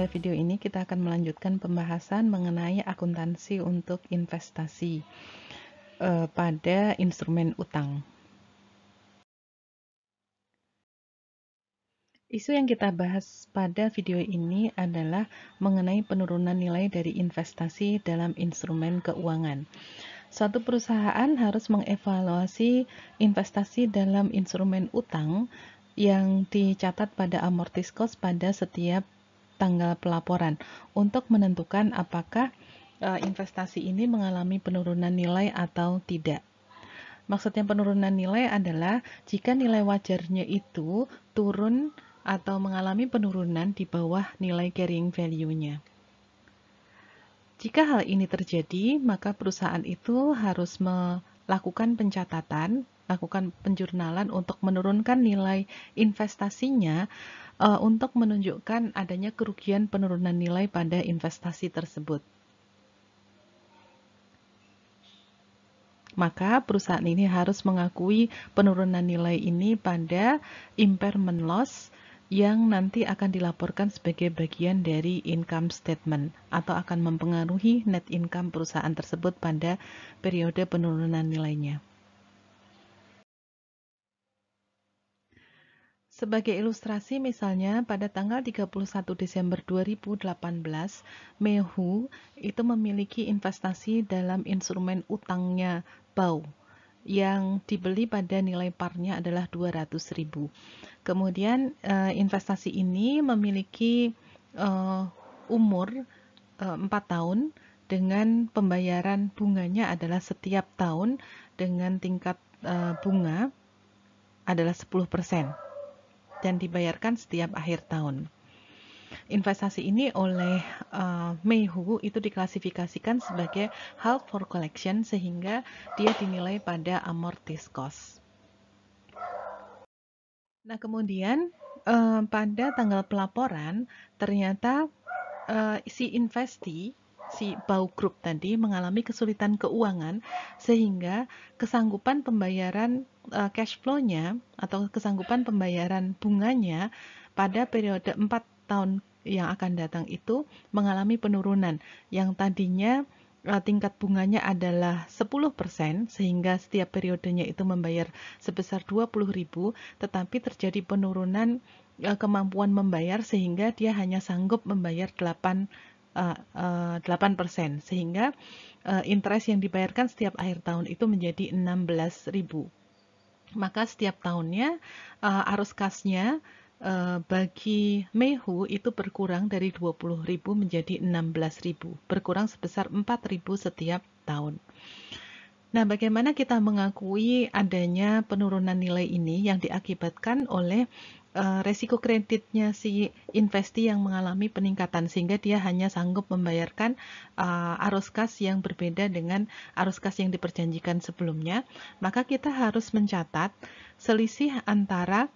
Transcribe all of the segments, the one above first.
Pada video ini kita akan melanjutkan pembahasan mengenai akuntansi untuk investasi eh, pada instrumen utang. Isu yang kita bahas pada video ini adalah mengenai penurunan nilai dari investasi dalam instrumen keuangan. Suatu perusahaan harus mengevaluasi investasi dalam instrumen utang yang dicatat pada amortis cost pada setiap tanggal pelaporan untuk menentukan apakah eh, investasi ini mengalami penurunan nilai atau tidak. Maksudnya penurunan nilai adalah jika nilai wajarnya itu turun atau mengalami penurunan di bawah nilai carrying value-nya. Jika hal ini terjadi, maka perusahaan itu harus melakukan pencatatan lakukan penjurnalan untuk menurunkan nilai investasinya uh, untuk menunjukkan adanya kerugian penurunan nilai pada investasi tersebut. Maka perusahaan ini harus mengakui penurunan nilai ini pada impairment loss yang nanti akan dilaporkan sebagai bagian dari income statement atau akan mempengaruhi net income perusahaan tersebut pada periode penurunan nilainya. Sebagai ilustrasi misalnya pada tanggal 31 Desember 2018, Mehu itu memiliki investasi dalam instrumen utangnya BAU yang dibeli pada nilai parnya adalah 200.000. Kemudian eh, investasi ini memiliki eh, umur 4 eh, tahun dengan pembayaran bunganya adalah setiap tahun dengan tingkat bunga adalah 10% dan dibayarkan setiap akhir tahun. Investasi ini oleh uh, Meihu itu diklasifikasikan sebagai held for collection sehingga dia dinilai pada amortis cost. Nah, kemudian uh, pada tanggal pelaporan ternyata uh, si investi si Bau Group tadi mengalami kesulitan keuangan sehingga kesanggupan pembayaran uh, cash flow-nya atau kesanggupan pembayaran bunganya pada periode 4 tahun yang akan datang itu mengalami penurunan yang tadinya eh, tingkat bunganya adalah 10% sehingga setiap periodenya itu membayar sebesar 20.000 tetapi terjadi penurunan eh, kemampuan membayar sehingga dia hanya sanggup membayar 8 8% sehingga interest yang dibayarkan setiap akhir tahun itu menjadi 16.000 maka setiap tahunnya uh, arus kasnya uh, eh, bagi Mehu itu berkurang dari 20.000 menjadi 16.000, berkurang sebesar 4.000 setiap tahun. Nah, bagaimana kita mengakui adanya penurunan nilai ini yang diakibatkan oleh uh, resiko kreditnya si investi yang mengalami peningkatan sehingga dia hanya sanggup membayarkan uh, arus kas yang berbeda dengan arus kas yang diperjanjikan sebelumnya, maka kita harus mencatat selisih antara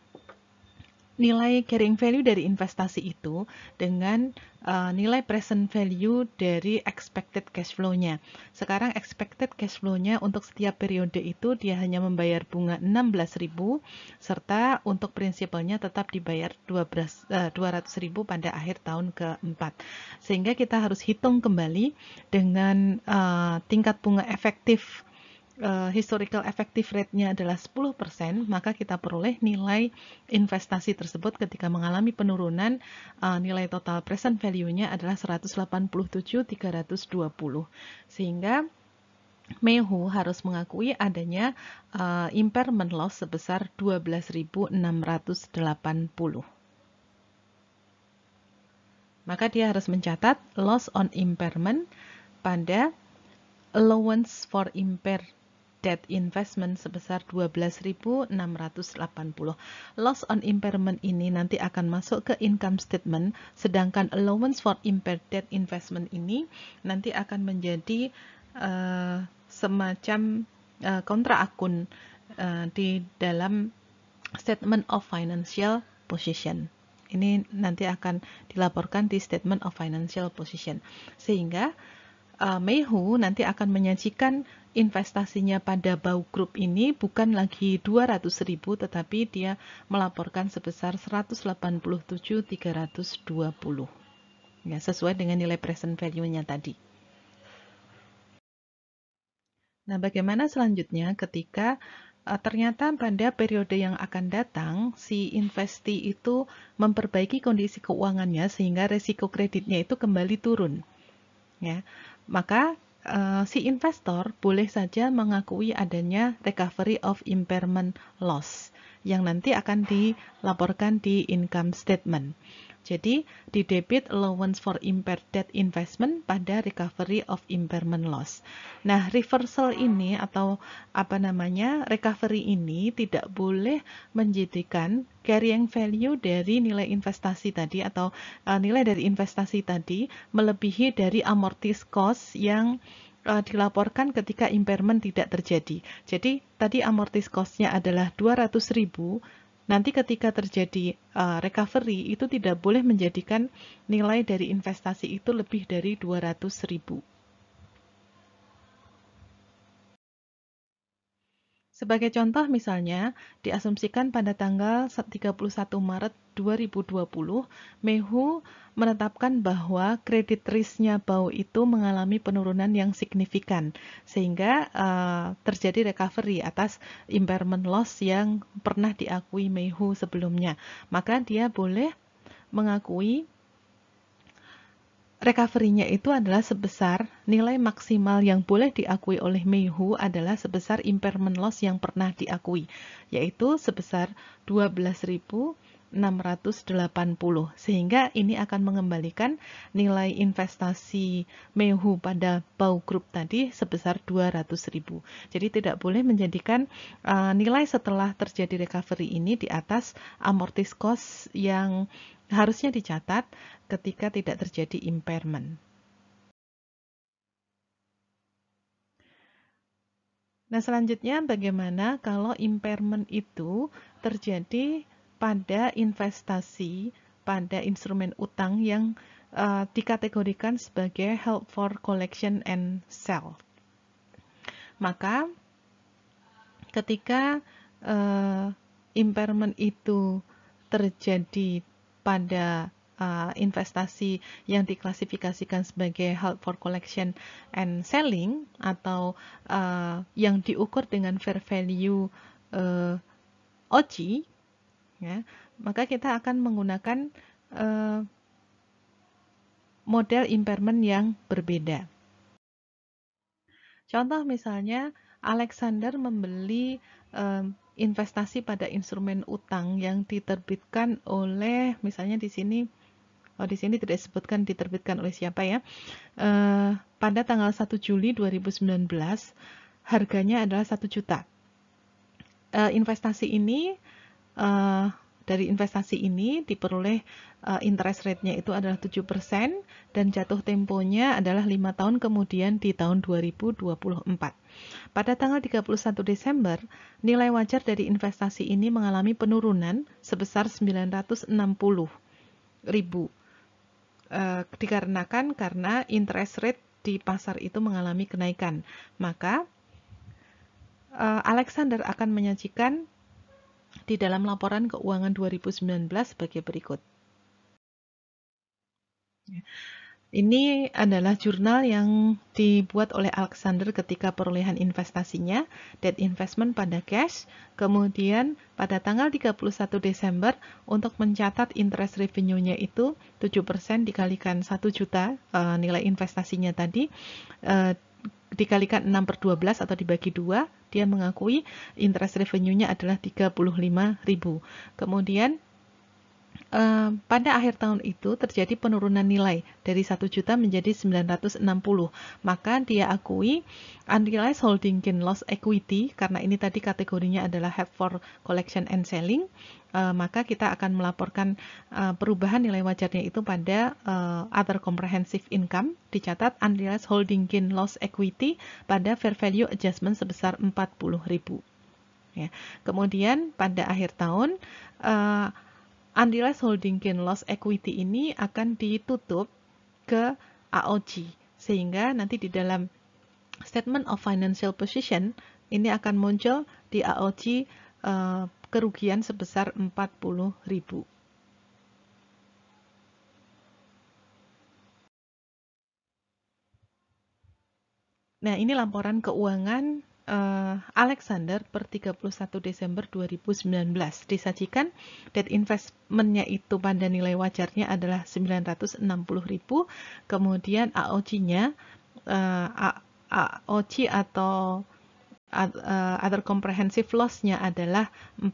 nilai carrying value dari investasi itu dengan uh, nilai present value dari expected cash flow-nya. Sekarang expected cash flow-nya untuk setiap periode itu dia hanya membayar bunga 16.000 serta untuk prinsipalnya tetap dibayar 12 uh, 200.000 pada akhir tahun keempat. Sehingga kita harus hitung kembali dengan uh, tingkat bunga efektif Eh, historical effective rate-nya adalah 10%, maka kita peroleh nilai investasi tersebut ketika mengalami penurunan uh, nilai total present value-nya adalah 187.320. Sehingga Mehu harus mengakui adanya uh, impairment loss sebesar 12.680. Maka dia harus mencatat loss on impairment pada allowance for impaired debt investment sebesar 12.680. Loss on impairment ini nanti akan masuk ke income statement, sedangkan allowance for impaired debt investment ini nanti akan menjadi uh, semacam uh, eh, kontra akun uh, di dalam statement of financial position. Ini nanti akan dilaporkan di statement of financial position. Sehingga uh, Meihu nanti akan menyajikan investasinya pada Bau Group ini bukan lagi 200.000 tetapi dia melaporkan sebesar 187.320 ya, sesuai dengan nilai present value-nya tadi. Nah, bagaimana selanjutnya ketika uh, ternyata pada periode yang akan datang si investi itu memperbaiki kondisi keuangannya sehingga resiko kreditnya itu kembali turun. Ya maka uh, si investor boleh saja mengakui adanya recovery of impairment loss yang nanti akan dilaporkan di income statement. Jadi, di debit allowance for impaired debt investment pada recovery of impairment loss. Nah, reversal ini atau apa namanya, recovery ini tidak boleh menjadikan carrying value dari nilai investasi tadi atau uh, nilai dari investasi tadi melebihi dari amortis cost yang uh, dilaporkan ketika impairment tidak terjadi. Jadi, tadi amortis cost-nya adalah 200.000 nanti ketika terjadi uh, recovery itu tidak boleh menjadikan nilai dari investasi itu lebih dari 200 ribu. Sebagai contoh misalnya, diasumsikan pada tanggal 31 Maret 2020, Mehu menetapkan bahwa kredit risknya BAU itu mengalami penurunan yang signifikan, sehingga uh, terjadi recovery atas impairment loss yang pernah diakui Mehu sebelumnya. Maka dia boleh mengakui recovery-nya itu adalah sebesar nilai maksimal yang boleh diakui oleh Meihu adalah sebesar impairment loss yang pernah diakui, yaitu sebesar ribu. 680 sehingga ini akan mengembalikan nilai investasi Mehu pada Bau Group tadi sebesar 200.000. Jadi tidak boleh menjadikan uh, nilai setelah terjadi recovery ini di atas amortis cost yang harusnya dicatat ketika tidak terjadi impairment. Nah, selanjutnya bagaimana kalau impairment itu terjadi pada investasi pada instrumen utang yang uh, dikategorikan sebagai help for collection and sell. Maka ketika uh, impairment itu terjadi pada uh, investasi yang diklasifikasikan sebagai help for collection and selling atau uh, yang diukur dengan fair value uh, OCI ya, maka kita akan menggunakan uh, model impairment yang berbeda. Contoh misalnya Alexander membeli uh, investasi pada instrumen utang yang diterbitkan oleh misalnya di sini oh di sini tidak disebutkan diterbitkan oleh siapa ya. Eh, pada tanggal 1 Juli 2019 harganya adalah 1 juta. investasi ini uh, dari investasi ini diperoleh uh, interest rate-nya itu adalah 7% dan jatuh temponya adalah 5 tahun kemudian di tahun 2024. Pada tanggal 31 Desember, nilai wajar dari investasi ini mengalami penurunan sebesar 960 ribu uh, dikarenakan karena interest rate di pasar itu mengalami kenaikan. Maka Alexander akan menyajikan di dalam laporan keuangan 2019 sebagai berikut. Ya. Ini adalah jurnal yang dibuat oleh Alexander ketika perolehan investasinya, debt investment pada cash, kemudian pada tanggal 31 Desember untuk mencatat interest revenue-nya itu 7% dikalikan 1 juta e, nilai investasinya tadi, e, dikalikan 6 per 12 atau dibagi 2, dia mengakui interest revenue-nya adalah 35.000. Kemudian Eh, pada akhir tahun itu terjadi penurunan nilai dari 1 juta menjadi 960. Maka dia akui unrealized holding gain loss equity karena ini tadi kategorinya adalah held for collection and selling, eh, maka kita akan melaporkan eh, perubahan nilai wajarnya itu pada other comprehensive income dicatat unrealized holding gain loss equity pada fair value adjustment sebesar 40.000. Ya. Kemudian pada akhir tahun uh, unrealized holding gain loss equity ini akan ditutup ke AOG sehingga nanti di dalam statement of financial position ini akan muncul di AOG uh, eh, kerugian sebesar 40.000. Nah, ini laporan keuangan uh, Alexander per 31 Desember 2019 disajikan debt investmentnya itu pada nilai wajarnya adalah 960.000 kemudian AOC-nya uh, eh, AOC atau uh, other comprehensive loss-nya adalah 40.000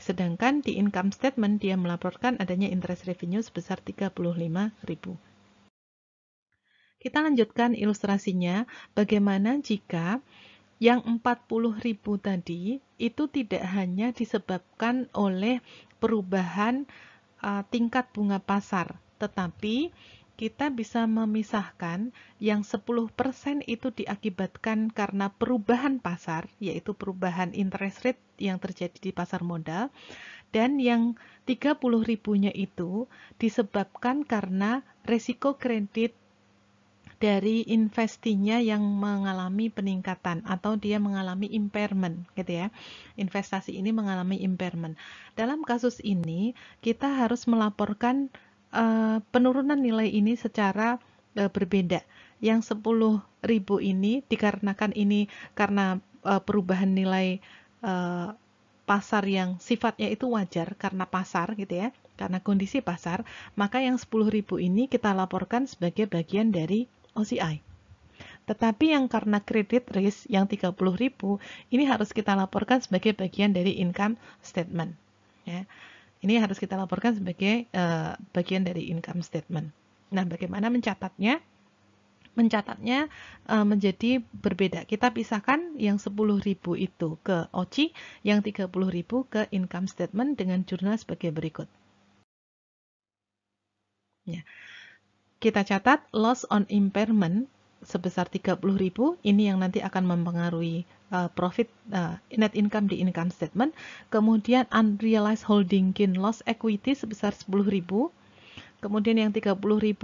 sedangkan di income statement dia melaporkan adanya interest revenue sebesar 35.000 kita lanjutkan ilustrasinya, bagaimana jika yang 40.000 tadi itu tidak hanya disebabkan oleh perubahan uh, tingkat bunga pasar, tetapi kita bisa memisahkan yang 10% itu diakibatkan karena perubahan pasar, yaitu perubahan interest rate yang terjadi di pasar modal, dan yang 30 ribunya itu disebabkan karena resiko kredit dari investinya yang mengalami peningkatan atau dia mengalami impairment gitu ya. Investasi ini mengalami impairment. Dalam kasus ini kita harus melaporkan uh, penurunan nilai ini secara uh, berbeda. Yang 10.000 ini dikarenakan ini karena uh, perubahan nilai uh, pasar yang sifatnya itu wajar karena pasar gitu ya karena kondisi pasar, maka yang 10.000 ini kita laporkan sebagai bagian dari OCI. Tetapi yang karena kredit risk yang 30.000 ini harus kita laporkan sebagai bagian dari income statement. Ya. Ini harus kita laporkan sebagai uh, bagian dari income statement. Nah, bagaimana mencatatnya? Mencatatnya uh, menjadi berbeda. Kita pisahkan yang 10.000 itu ke OCI, yang 30.000 ke income statement dengan jurnal sebagai berikut. Ya. Kita catat loss on impairment sebesar 30.000 ini yang nanti akan mempengaruhi uh, profit uh, net income di income statement. Kemudian unrealized holding gain loss equity sebesar 10.000. Kemudian yang 30.000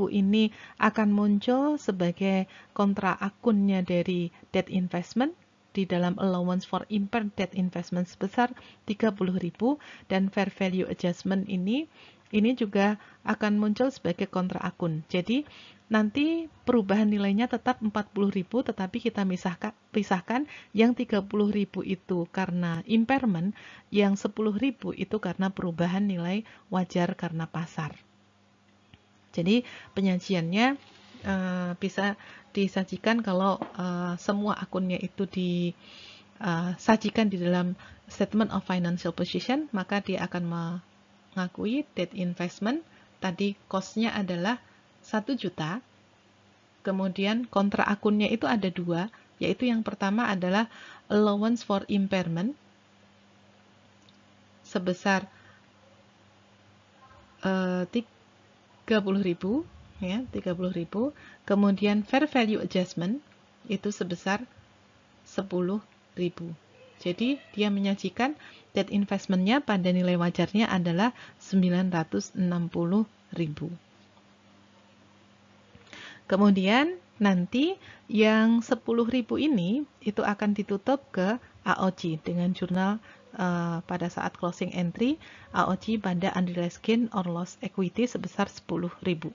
ini akan muncul sebagai kontra akunnya dari debt investment di dalam allowance for impaired debt investment sebesar 30.000 dan fair value adjustment ini ini juga akan muncul sebagai kontra akun. Jadi nanti perubahan nilainya tetap 40.000 tetapi kita misahkan, pisahkan yang 30.000 itu karena impairment, yang 10.000 itu karena perubahan nilai wajar karena pasar. Jadi penyajiannya uh, bisa disajikan kalau uh, semua akunnya itu disajikan eh, di dalam statement of financial position, maka dia akan mengakui debt investment tadi cost-nya adalah 1 juta kemudian kontra akunnya itu ada dua yaitu yang pertama adalah allowance for impairment sebesar eh, tiga puluh ribu ya tiga ribu kemudian fair value adjustment itu sebesar sepuluh ribu jadi dia menyajikan net investmentnya pada nilai wajarnya adalah 960.000. Kemudian nanti yang 10.000 ini itu akan ditutup ke AOC dengan jurnal uh, pada saat closing entry AOC pada unrealized gain or loss equity sebesar 10.000.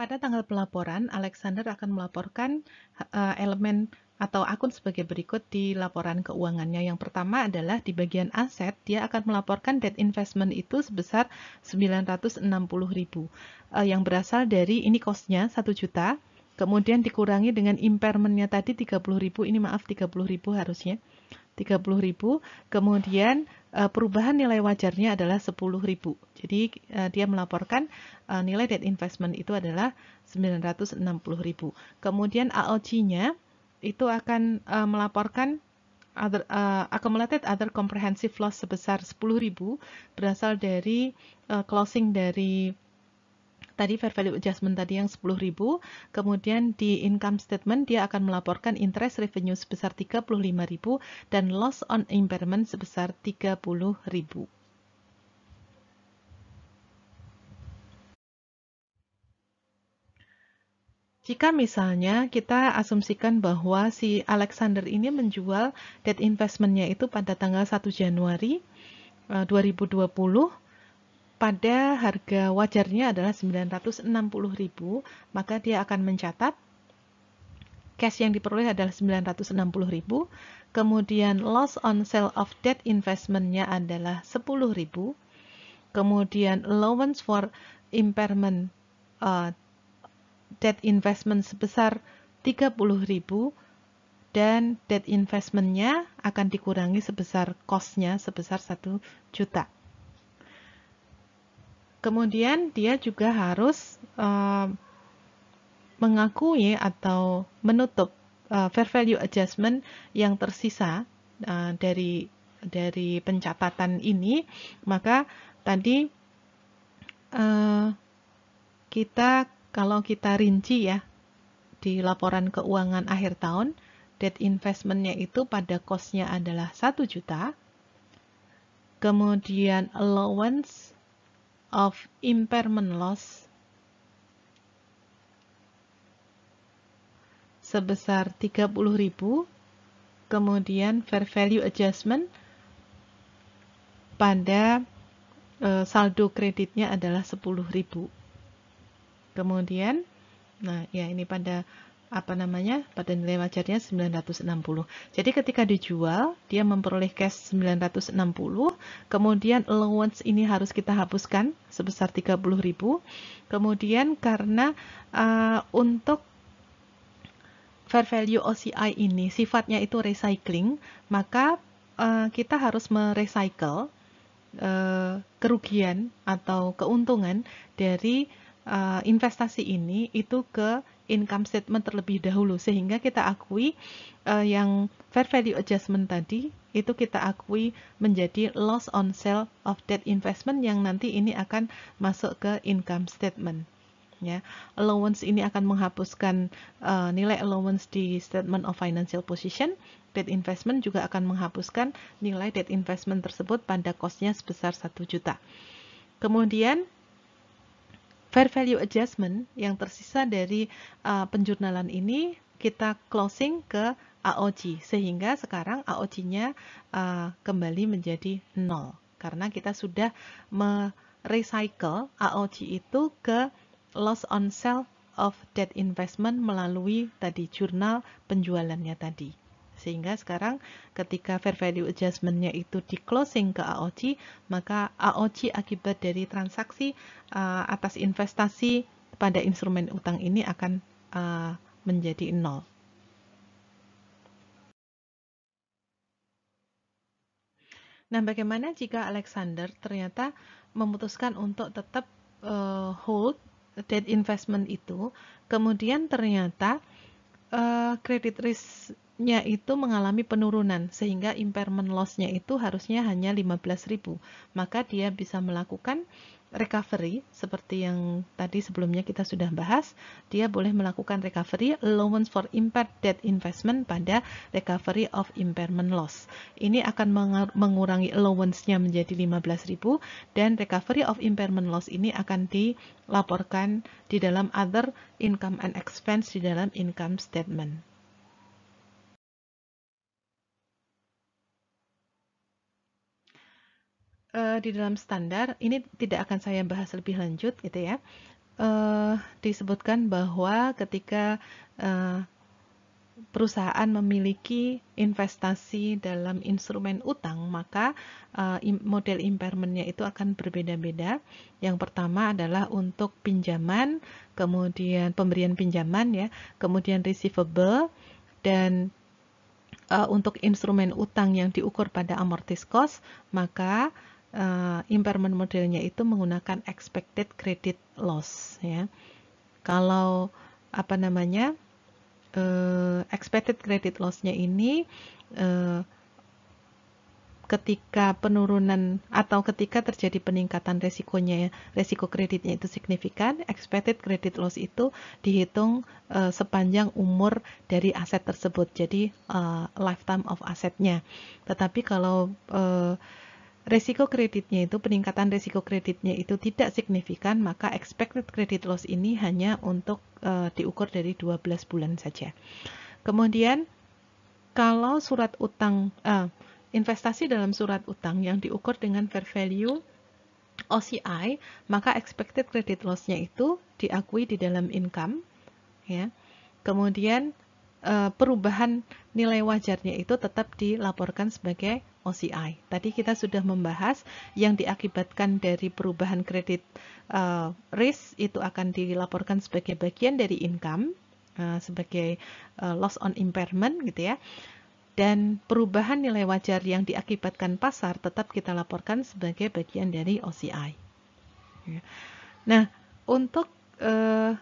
Pada tanggal pelaporan, Alexander akan melaporkan uh, elemen atau akun sebagai berikut di laporan keuangannya. Yang pertama adalah di bagian aset, dia akan melaporkan debt investment itu sebesar 960.000 eh, yang berasal dari ini kosnya 1 juta, kemudian dikurangi dengan impairmentnya tadi 30.000, ini maaf 30.000 harusnya. 30.000, kemudian eh, perubahan nilai wajarnya adalah 10.000. Jadi eh, dia melaporkan nilai debt investment itu adalah 960.000. Kemudian AOC-nya itu akan uh, melaporkan other, uh, accumulated other comprehensive loss sebesar 10.000 berasal dari uh, closing dari tadi fair value adjustment tadi yang 10.000, kemudian di income statement dia akan melaporkan interest revenue sebesar 35.000 dan loss on impairment sebesar 30.000. Jika misalnya kita asumsikan bahwa si Alexander ini menjual debt investmentnya itu pada tanggal 1 Januari 2020 e, pada harga wajarnya adalah 960.000, maka dia akan mencatat cash yang diperoleh adalah 960.000, kemudian loss on sale of debt investmentnya adalah 10.000, kemudian allowance for impairment uh, debt investment sebesar 30.000 dan debt investmentnya akan dikurangi sebesar costnya sebesar 1 juta. Kemudian dia juga harus uh, mengakui atau menutup uh, fair value adjustment yang tersisa uh, dari dari pencatatan ini, maka tadi uh, kita kalau kita rinci ya, di laporan keuangan akhir tahun, debt investmentnya itu pada costnya adalah 1 juta, kemudian allowance of impairment loss sebesar 30.000, kemudian fair value adjustment pada eh, saldo kreditnya adalah 10.000 kemudian nah ya ini pada apa namanya pada nilai wajarnya 960 jadi ketika dijual dia memperoleh cash 960 kemudian allowance ini harus kita hapuskan sebesar 30.000 kemudian karena uh, untuk fair value OCI ini sifatnya itu recycling maka uh, kita harus merecycle uh, kerugian atau keuntungan dari uh, investasi ini itu ke income statement terlebih dahulu sehingga kita akui uh, yang fair value adjustment tadi itu kita akui menjadi loss on sale of debt investment yang nanti ini akan masuk ke income statement ya allowance ini akan menghapuskan uh, nilai allowance di statement of financial position debt investment juga akan menghapuskan nilai debt investment tersebut pada costnya sebesar 1 juta kemudian fair value adjustment yang tersisa dari uh, penjurnalan ini kita closing ke AOC sehingga sekarang AOC-nya uh, kembali menjadi nol karena kita sudah merecycle AOC itu ke loss on sale of debt investment melalui tadi jurnal penjualannya tadi. Sehingga sekarang ketika fair value adjustment-nya itu di closing ke AOC, maka AOC akibat dari transaksi uh, atas investasi pada instrumen utang ini akan uh, menjadi nol. Nah, bagaimana jika Alexander ternyata memutuskan untuk tetap uh, hold debt investment itu, kemudian ternyata uh, credit risk nya itu mengalami penurunan sehingga impairment loss-nya itu harusnya hanya 15.000. Maka dia bisa melakukan recovery seperti yang tadi sebelumnya kita sudah bahas, dia boleh melakukan recovery allowance for impaired debt investment pada recovery of impairment loss. Ini akan mengurangi allowance-nya menjadi 15.000 dan recovery of impairment loss ini akan dilaporkan di dalam other income and expense di dalam income statement. uh, di dalam standar ini tidak akan saya bahas lebih lanjut gitu ya uh, disebutkan bahwa ketika uh, perusahaan memiliki investasi dalam instrumen utang maka uh, model impairmentnya itu akan berbeda-beda yang pertama adalah untuk pinjaman kemudian pemberian pinjaman ya kemudian receivable dan uh, untuk instrumen utang yang diukur pada amortis cost maka uh, impairment modelnya itu menggunakan expected credit loss ya. Kalau apa namanya uh, expected credit lossnya ini uh, ketika penurunan atau ketika terjadi peningkatan resikonya resiko kreditnya itu signifikan expected credit loss itu dihitung uh, sepanjang umur dari aset tersebut jadi uh, lifetime of asetnya tetapi kalau uh, Resiko kreditnya itu, peningkatan resiko kreditnya itu tidak signifikan, maka expected credit loss ini hanya untuk uh, diukur dari 12 bulan saja. Kemudian, kalau surat utang, uh, investasi dalam surat utang yang diukur dengan fair value OCI, maka expected credit loss-nya itu diakui di dalam income, ya. Kemudian, eh, perubahan nilai wajarnya itu tetap dilaporkan sebagai OCI. Tadi kita sudah membahas yang diakibatkan dari perubahan kredit uh, risk itu akan dilaporkan sebagai bagian dari income, uh, sebagai uh, loss on impairment gitu ya. Dan perubahan nilai wajar yang diakibatkan pasar tetap kita laporkan sebagai bagian dari OCI. Ya. Nah, untuk uh,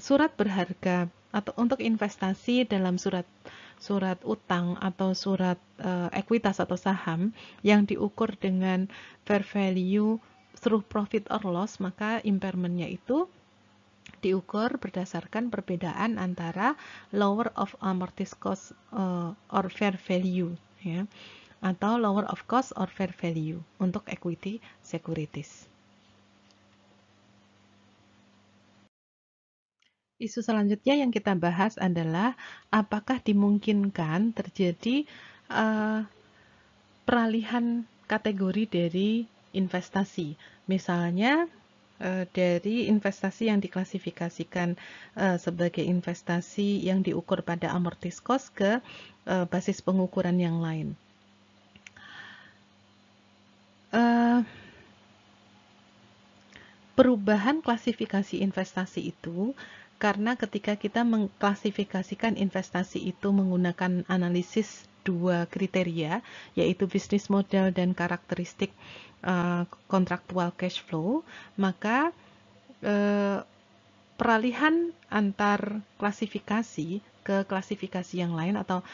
surat berharga atau untuk investasi dalam surat uh, surat utang atau surat uh, ekuitas atau saham yang diukur dengan fair value through profit or loss, maka impairmentnya itu diukur berdasarkan perbedaan antara lower of amortized cost uh, or fair value ya atau lower of cost or fair value untuk equity securities. Isu selanjutnya yang kita bahas adalah apakah dimungkinkan terjadi uh, peralihan kategori dari investasi. Misalnya eh, dari investasi yang diklasifikasikan eh, sebagai investasi yang diukur pada amortis kos ke basis pengukuran yang lain. perubahan klasifikasi investasi itu karena ketika kita mengklasifikasikan investasi itu menggunakan analisis dua kriteria, yaitu bisnis model dan karakteristik uh, cash flow, maka uh, peralihan antar klasifikasi ke klasifikasi yang lain atau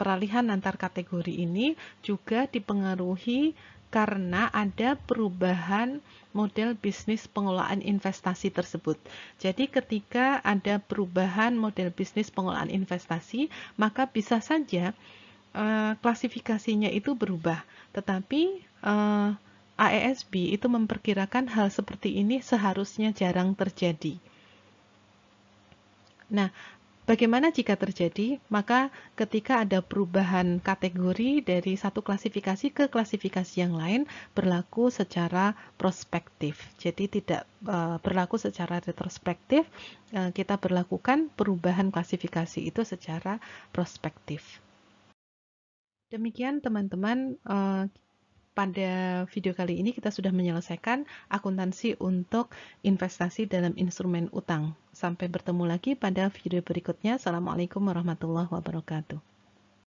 peralihan antar kategori ini juga dipengaruhi karena ada perubahan model bisnis pengelolaan investasi tersebut. Jadi ketika ada perubahan model bisnis pengelolaan investasi, maka bisa saja e, klasifikasinya itu berubah. Tetapi eh, e, AESB itu memperkirakan hal seperti ini seharusnya jarang terjadi. Nah, Bagaimana jika terjadi? Maka ketika ada perubahan kategori dari satu klasifikasi ke klasifikasi yang lain berlaku secara prospektif. Jadi tidak e, berlaku secara retrospektif, e, kita berlakukan perubahan klasifikasi itu secara prospektif. Demikian teman-teman e, pada video kali ini kita sudah menyelesaikan akuntansi untuk investasi dalam instrumen utang. Sampai bertemu lagi pada video berikutnya. Assalamualaikum warahmatullahi wabarakatuh.